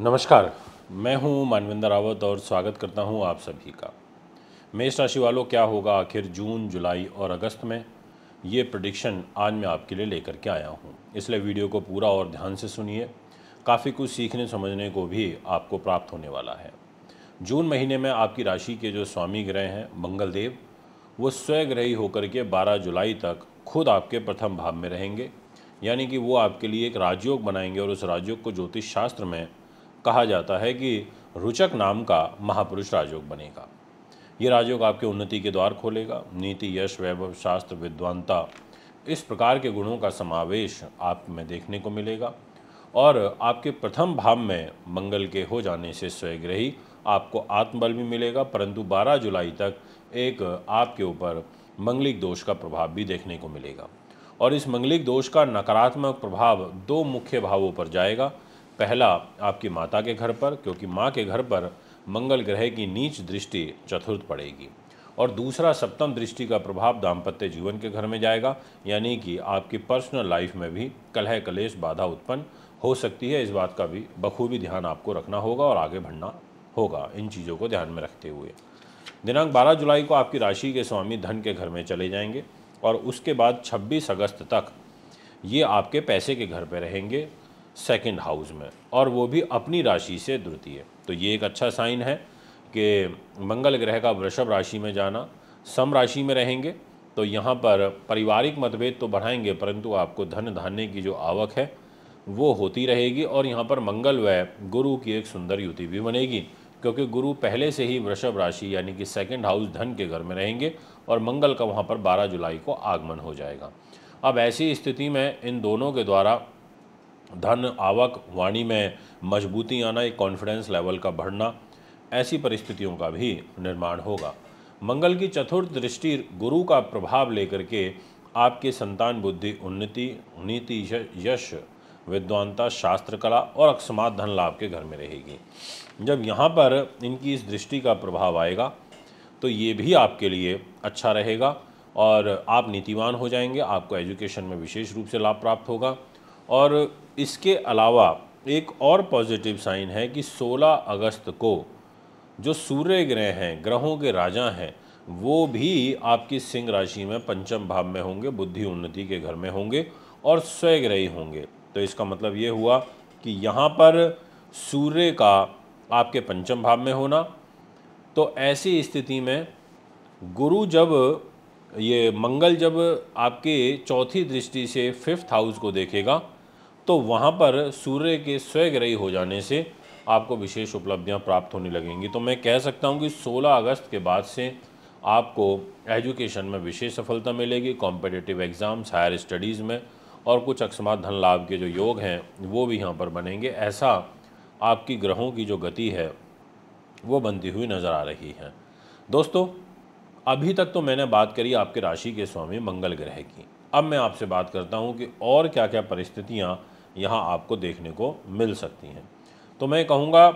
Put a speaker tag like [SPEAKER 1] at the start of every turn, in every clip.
[SPEAKER 1] नमस्कार मैं हूं मानविंदर रावत और स्वागत करता हूं आप सभी का मेष राशि वालों क्या होगा आखिर जून जुलाई और अगस्त में ये प्रडिक्शन आज मैं आपके लिए लेकर के आया हूं इसलिए वीडियो को पूरा और ध्यान से सुनिए काफ़ी कुछ सीखने समझने को भी आपको प्राप्त होने वाला है जून महीने में आपकी राशि के जो स्वामी ग्रह हैं मंगलदेव वो स्वग्रही होकर के 12 जुलाई तक खुद आपके प्रथम भाव में रहेंगे यानी कि वो आपके लिए एक राजयोग बनाएंगे और उस राजयोग को ज्योतिष शास्त्र में कहा जाता है कि रुचक नाम का महापुरुष राजयोग बनेगा ये राजयोग आपके उन्नति के द्वार खोलेगा नीति यश वैभव शास्त्र विद्वानता इस प्रकार के गुणों का समावेश आप में देखने को मिलेगा और आपके प्रथम भाव में मंगल के हो जाने से स्वयग्रही आपको आत्मबल भी मिलेगा परंतु 12 जुलाई तक एक आपके ऊपर मंगलिक दोष का प्रभाव भी देखने को मिलेगा और इस मंगलिक दोष का नकारात्मक प्रभाव दो मुख्य भावों पर जाएगा पहला आपकी माता के घर पर क्योंकि माँ के घर पर मंगल ग्रह की नीच दृष्टि चतुर्थ पड़ेगी और दूसरा सप्तम दृष्टि का प्रभाव दाम्पत्य जीवन के घर में जाएगा यानी कि आपकी पर्सनल लाइफ में भी कलह कलेश बाधा उत्पन्न हो सकती है इस बात का भी बखूबी ध्यान आपको रखना होगा और आगे बढ़ना होगा इन चीज़ों को ध्यान में रखते हुए दिनांक 12 जुलाई को आपकी राशि के स्वामी धन के घर में चले जाएंगे और उसके बाद 26 अगस्त तक ये आपके पैसे के घर पर रहेंगे सेकंड हाउस में और वो भी अपनी राशि से द्वितीय तो ये एक अच्छा साइन है कि मंगल ग्रह का वृषभ राशि में जाना सम राशि में रहेंगे तो यहाँ पर पारिवारिक मतभेद तो बढ़ाएंगे परंतु आपको धन धान्य की जो आवक है वो होती रहेगी और यहाँ पर मंगल व गुरु की एक सुंदर युति भी बनेगी क्योंकि गुरु पहले से ही वृषभ राशि यानी कि सेकंड हाउस धन के घर में रहेंगे और मंगल का वहाँ पर 12 जुलाई को आगमन हो जाएगा अब ऐसी स्थिति में इन दोनों के द्वारा धन आवक वाणी में मजबूती आना एक कॉन्फिडेंस लेवल का बढ़ना ऐसी परिस्थितियों का भी निर्माण होगा मंगल की चतुर्थ दृष्टि गुरु का प्रभाव लेकर के आपके संतान बुद्धि उन्नति नीति यश विद्वानता शास्त्र कला और अकस्मात धन लाभ के घर में रहेगी जब यहाँ पर इनकी इस दृष्टि का प्रभाव आएगा तो ये भी आपके लिए अच्छा रहेगा और आप नीतिवान हो जाएंगे आपको एजुकेशन में विशेष रूप से लाभ प्राप्त होगा और इसके अलावा एक और पॉजिटिव साइन है कि 16 अगस्त को जो सूर्य ग्रह हैं ग्रहों के राजा हैं वो भी आपकी सिंह राशि में पंचम भाव में होंगे बुद्धि उन्नति के घर में होंगे और स्वयग्रही होंगे तो इसका मतलब ये हुआ कि यहाँ पर सूर्य का आपके पंचम भाव में होना तो ऐसी स्थिति में गुरु जब ये मंगल जब आपके चौथी दृष्टि से फिफ्थ हाउस को देखेगा तो वहाँ पर सूर्य के स्वग्रही हो जाने से आपको विशेष उपलब्धियाँ प्राप्त होने लगेंगी तो मैं कह सकता हूँ कि 16 अगस्त के बाद से आपको एजुकेशन में विशेष सफलता मिलेगी कॉम्पिटेटिव एग्ज़ाम्स हायर स्टडीज़ में और कुछ अकस्मात धन लाभ के जो योग हैं वो भी यहाँ पर बनेंगे ऐसा आपकी ग्रहों की जो गति है वो बनती हुई नज़र आ रही है दोस्तों अभी तक तो मैंने बात करी आपके राशि के स्वामी मंगल ग्रह की अब मैं आपसे बात करता हूँ कि और क्या क्या परिस्थितियाँ यहाँ आपको देखने को मिल सकती हैं तो मैं कहूँगा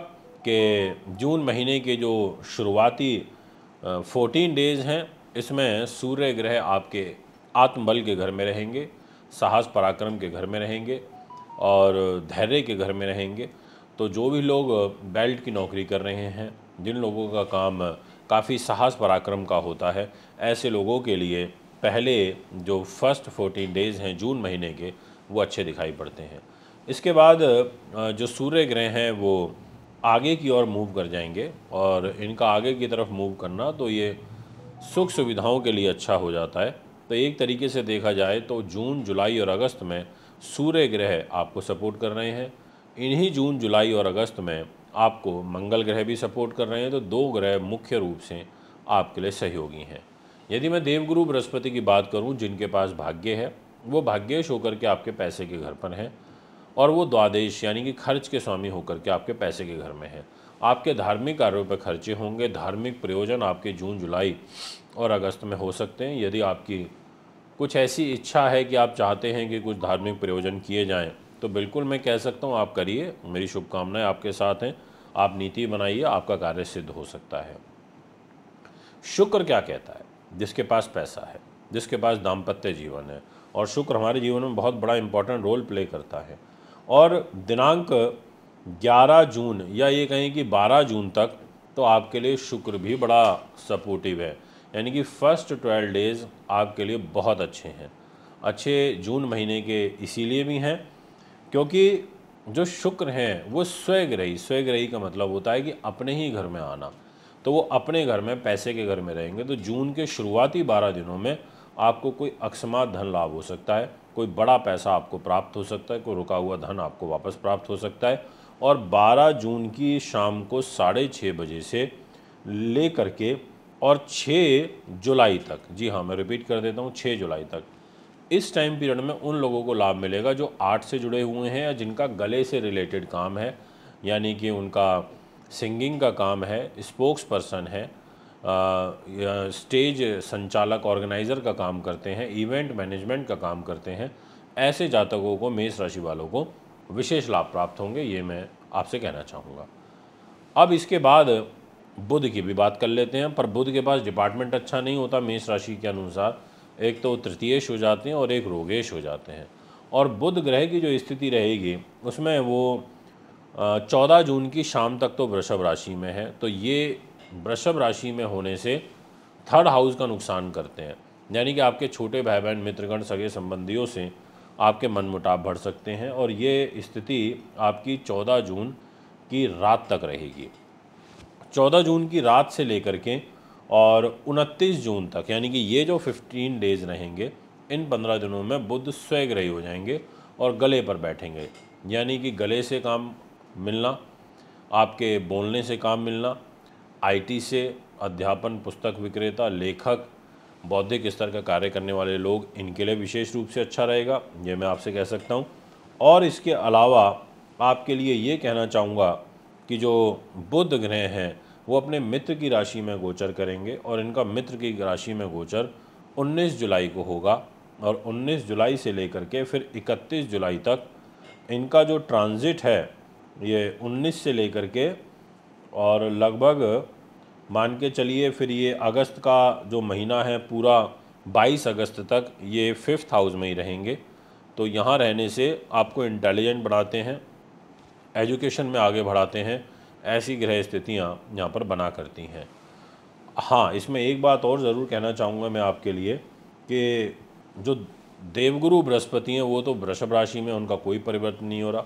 [SPEAKER 1] कि जून महीने के जो शुरुआती फोर्टीन डेज़ हैं इसमें सूर्य ग्रह आपके आत्मबल के घर में रहेंगे साहस पराक्रम के घर में रहेंगे और धैर्य के घर में रहेंगे तो जो भी लोग बेल्ट की नौकरी कर रहे हैं जिन लोगों का काम काफ़ी साहस पराक्रम का होता है ऐसे लोगों के लिए पहले जो फर्स्ट फोर्टीन डेज़ हैं जून महीने के वो अच्छे दिखाई पड़ते हैं इसके बाद जो सूर्य ग्रह हैं वो आगे की ओर मूव कर जाएंगे और इनका आगे की तरफ मूव करना तो ये सुख सुविधाओं के लिए अच्छा हो जाता है तो एक तरीके से देखा जाए तो जून जुलाई और अगस्त में सूर्य ग्रह आपको सपोर्ट कर रहे हैं इन्हीं जून जुलाई और अगस्त में आपको मंगल ग्रह भी सपोर्ट कर रहे हैं तो दो ग्रह मुख्य रूप से आपके लिए सहयोगी हैं यदि मैं देवगुरु बृहस्पति की बात करूं जिनके पास भाग्य है वो भाग्यश होकर के आपके पैसे के घर पर हैं और वो द्वादेश यानी कि खर्च के स्वामी होकर के आपके पैसे के घर में है आपके धार्मिक कार्यों पर खर्चे होंगे धार्मिक प्रयोजन आपके जून जुलाई और अगस्त में हो सकते हैं यदि आपकी कुछ ऐसी इच्छा है कि आप चाहते हैं कि कुछ धार्मिक प्रयोजन किए जाएं तो बिल्कुल मैं कह सकता हूं आप करिए मेरी शुभकामनाएं आपके साथ हैं आप नीति बनाइए आपका कार्य सिद्ध हो सकता है शुक्र क्या कहता है जिसके पास पैसा है जिसके पास दाम्पत्य जीवन है और शुक्र हमारे जीवन में बहुत बड़ा इम्पॉर्टेंट रोल प्ले करता है और दिनांक 11 जून या ये कहें कि 12 जून तक तो आपके लिए शुक्र भी बड़ा सपोर्टिव है यानी कि फ़र्स्ट ट्वेल्व डेज़ आपके लिए बहुत अच्छे हैं अच्छे जून महीने के इसीलिए भी हैं क्योंकि जो शुक्र हैं वो स्वग्रही स्वग्रही का मतलब होता है कि अपने ही घर में आना तो वो अपने घर में पैसे के घर में रहेंगे तो जून के शुरुआती बारह दिनों में आपको कोई अकस्मात धन लाभ हो सकता है कोई बड़ा पैसा आपको प्राप्त हो सकता है कोई रुका हुआ धन आपको वापस प्राप्त हो सकता है और 12 जून की शाम को साढ़े छः बजे से ले करके और 6 जुलाई तक जी हाँ मैं रिपीट कर देता हूँ 6 जुलाई तक इस टाइम पीरियड में उन लोगों को लाभ मिलेगा जो आर्ट से जुड़े हुए हैं या जिनका गले से रिलेटेड काम है यानी कि उनका सिंगिंग का काम है स्पोक्स पर्सन है स्टेज संचालक ऑर्गेनाइज़र का काम करते हैं इवेंट मैनेजमेंट का काम करते हैं ऐसे जातकों को मेष राशि वालों को विशेष लाभ प्राप्त होंगे ये मैं आपसे कहना चाहूँगा अब इसके बाद बुध की भी बात कर लेते हैं पर बुध के पास डिपार्टमेंट अच्छा नहीं होता मेष राशि के अनुसार एक तो तृतीयेश हो जाते हैं और एक रोगेश हो जाते हैं और बुध ग्रह की जो स्थिति रहेगी उसमें वो चौदह जून की शाम तक तो वृषभ राशि में है तो ये वृषभ राशि में होने से थर्ड हाउस का नुकसान करते हैं यानी कि आपके छोटे भाई बहन मित्रगण सगे संबंधियों से आपके मन मुटाव बढ़ सकते हैं और ये स्थिति आपकी चौदह जून की रात तक रहेगी चौदह जून की रात से लेकर के और उनतीस जून तक यानी कि ये जो फिफ्टीन डेज रहेंगे इन पंद्रह दिनों में बुद्ध स्वयग्रही हो जाएंगे और गले पर बैठेंगे यानी कि गले से काम मिलना आपके बोलने से काम मिलना आईटी से अध्यापन पुस्तक विक्रेता लेखक बौद्धिक स्तर का कार्य करने वाले लोग इनके लिए विशेष रूप से अच्छा रहेगा ये मैं आपसे कह सकता हूँ और इसके अलावा आपके लिए ये कहना चाहूँगा कि जो बुद्ध ग्रह हैं वो अपने मित्र की राशि में गोचर करेंगे और इनका मित्र की राशि में गोचर 19 जुलाई को होगा और 19 जुलाई से लेकर के फिर 31 जुलाई तक इनका जो ट्रांज़िट है ये 19 से लेकर के और लगभग मान के चलिए फिर ये अगस्त का जो महीना है पूरा 22 अगस्त तक ये फिफ्थ हाउस में ही रहेंगे तो यहाँ रहने से आपको इंटेलिजेंट बनाते हैं एजुकेशन में आगे बढ़ाते हैं ऐसी ग्रह स्थितियाँ यहाँ पर बना करती हैं हाँ इसमें एक बात और ज़रूर कहना चाहूँगा मैं आपके लिए कि जो देवगुरु बृहस्पति हैं वो तो वृषभ राशि में उनका कोई परिवर्तन नहीं हो रहा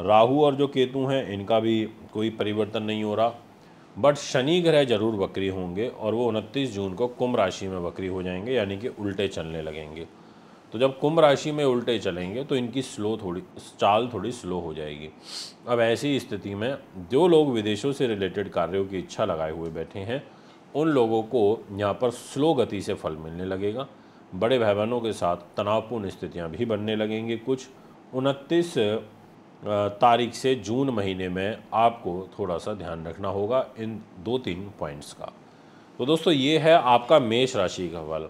[SPEAKER 1] राहु और जो केतु हैं इनका भी कोई परिवर्तन नहीं हो रहा बट शनि ग्रह जरूर वक्री होंगे और वो उनतीस जून को कुंभ राशि में वक्री हो जाएंगे यानी कि उल्टे चलने लगेंगे तो जब कुंभ राशि में उल्टे चलेंगे तो इनकी स्लो थोड़ी चाल थोड़ी स्लो हो जाएगी अब ऐसी स्थिति में जो लोग विदेशों से रिलेटेड कार्यों की इच्छा लगाए हुए बैठे हैं उन लोगों को यहाँ पर स्लो गति से फल मिलने लगेगा बड़े भाई बहनों के साथ तनावपूर्ण स्थितियाँ भी बनने लगेंगी कुछ उनतीस तारीख से जून महीने में आपको थोड़ा सा ध्यान रखना होगा इन दो तीन पॉइंट्स का तो दोस्तों ये है आपका मेष राशि का हवाला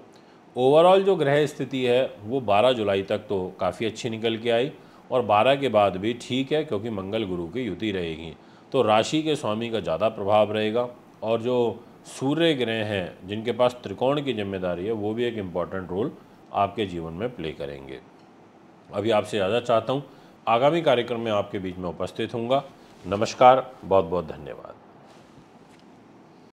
[SPEAKER 1] ओवरऑल जो ग्रह स्थिति है वो 12 जुलाई तक तो काफ़ी अच्छी निकल के आई और 12 के बाद भी ठीक है क्योंकि मंगल गुरु की युति रहेगी तो राशि के स्वामी का ज़्यादा प्रभाव रहेगा और जो सूर्य ग्रह हैं जिनके पास त्रिकोण की जिम्मेदारी है वो भी एक इम्पॉर्टेंट रोल आपके जीवन में प्ले करेंगे अभी आपसे ज़्यादा चाहता हूँ आगामी कार्यक्रम में आपके बीच में उपस्थित हूँगा नमस्कार बहुत बहुत धन्यवाद